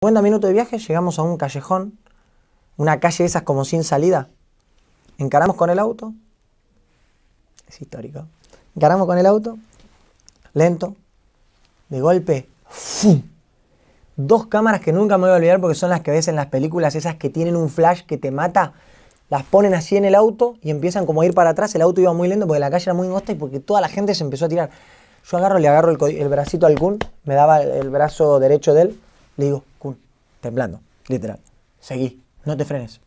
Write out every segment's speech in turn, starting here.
50 minutos de viaje llegamos a un callejón, una calle de esas como sin salida. Encaramos con el auto. Es histórico. Encaramos con el auto. Lento. De golpe. Dos cámaras que nunca me voy a olvidar porque son las que ves en las películas, esas que tienen un flash que te mata. Las ponen así en el auto y empiezan como a ir para atrás. El auto iba muy lento porque la calle era muy angosta y porque toda la gente se empezó a tirar. Yo agarro, le agarro el, el bracito al Kun, me daba el brazo derecho de él le digo, Kun, temblando, literal, seguí, no te frenes.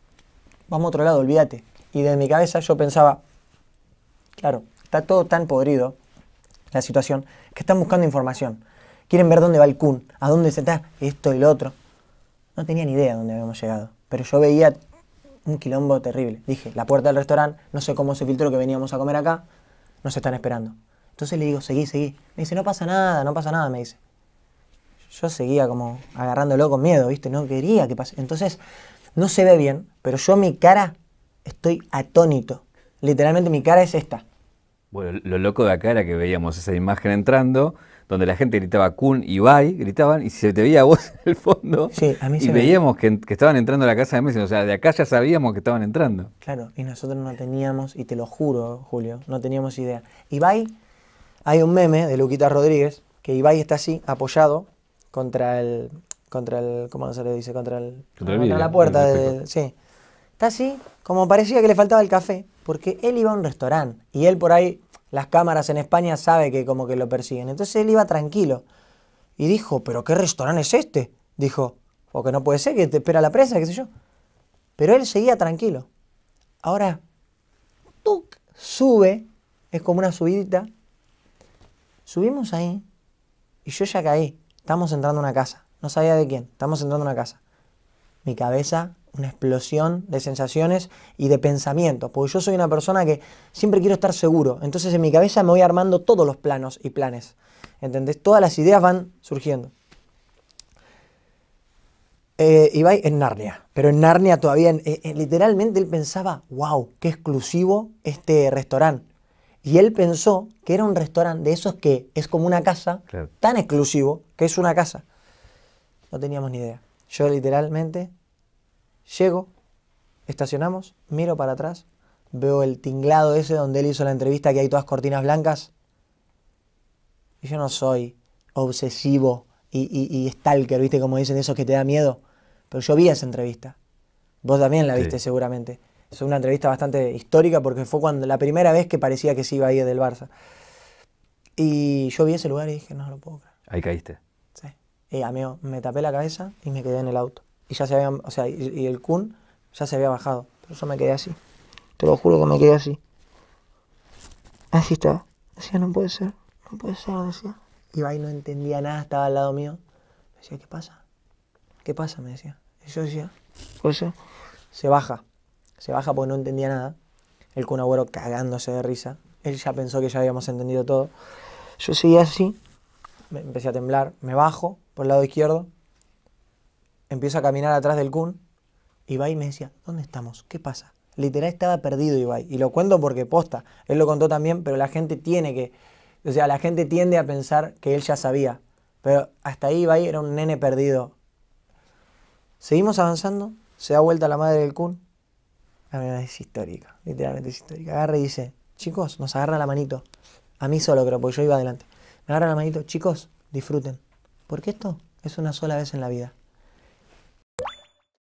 Vamos a otro lado, olvídate. Y de mi cabeza yo pensaba, claro, está todo tan podrido la situación que están buscando información. Quieren ver dónde va el Kun, a dónde se está esto y lo otro. No tenía ni idea dónde habíamos llegado, pero yo veía un quilombo terrible. Dije, la puerta del restaurante, no sé cómo se filtró que veníamos a comer acá, nos están esperando. Entonces le digo, seguí, seguí. Me dice, no pasa nada, no pasa nada, me dice yo seguía como agarrándolo con miedo, ¿viste? No quería que pase. Entonces, no se ve bien, pero yo mi cara estoy atónito. Literalmente mi cara es esta. Bueno, lo loco de acá era que veíamos esa imagen entrando, donde la gente gritaba Kun y Bai, gritaban, y se te veía a vos en el fondo. Sí, a mí se Y veíamos que, estaban entrando a la casa de Messi, o sea, de acá ya sabíamos que estaban entrando. Claro, y nosotros no teníamos, y te lo juro, Julio, no teníamos idea. Ibai, hay un meme de Luquita Rodríguez, que Ibai está así, apoyado, contra el, contra el, ¿cómo se le dice? Contra, el, contra, la puerta sí. Está así, como parecía que le faltaba el café, porque él iba a un restaurante y él por ahí, las cámaras en España sabe que como que lo persiguen. Entonces él iba tranquilo y dijo, pero ¿qué restaurante es este? Dijo, o que no puede ser que te espera la presa, qué sé yo. Pero él seguía tranquilo. Ahora, sube, es como una subidita. Subimos ahí y yo ya caí. Estamos entrando a una casa. No sabía de quién. Estamos entrando a una casa. Mi cabeza, una explosión de sensaciones y de pensamientos. Porque yo soy una persona que siempre quiero estar seguro. Entonces en mi cabeza me voy armando todos los planos y planes. ¿Entendés? Todas las ideas van surgiendo. Eh, Ibai en Narnia, pero en Narnia todavía, eh, eh, literalmente él pensaba, wow, qué exclusivo este restaurante. Y él pensó que era un restaurante de esos que es como una casa, tan exclusivo que es una casa. No teníamos ni idea. Yo literalmente llego, estacionamos, miro para atrás, veo el tinglado ese donde él hizo la entrevista que hay todas cortinas blancas. Y yo no soy obsesivo y, y, stalker, ¿viste? Como dicen esos que te da miedo. Pero yo vi esa entrevista. Vos también la viste seguramente. Es una entrevista bastante histórica porque fue cuando la primera vez que parecía que se iba a ir del Barça. Y yo vi ese lugar y dije, no, lo puedo creer. Ahí caíste. Sí. Y amigo, me tapé la cabeza y me quedé en el auto. Y ya se habían, o sea, y, el Kun ya se había bajado. Pero yo me quedé así. Te lo juro que me quedé así. Así estaba. Decía, no puede ser, no puede ser, decía. Iba y no entendía nada, estaba al lado mío. Me decía, ¿qué pasa? ¿Qué pasa? Me decía. Y yo decía, pues se baja se baja porque no entendía nada. El Kun Agüero cagándose de risa. Él ya pensó que ya habíamos entendido todo. Yo seguí así, me empecé a temblar, me bajo por el lado izquierdo, empiezo a caminar atrás del Kun. Ibai me decía, ¿dónde estamos? ¿Qué pasa? Literal estaba perdido Ibai. Y lo cuento porque posta. Él lo contó también, pero la gente tiene que. O sea, la gente tiende a pensar que él ya sabía. Pero hasta ahí Ibai era un nene perdido. Seguimos avanzando. Se da vuelta la madre del Kun es histórica, literalmente es histórica. Agarra y dice, chicos, nos agarra la manito. A mí solo creo, porque yo iba adelante. Me agarra la manito, chicos, disfruten. Porque esto es una sola vez en la vida.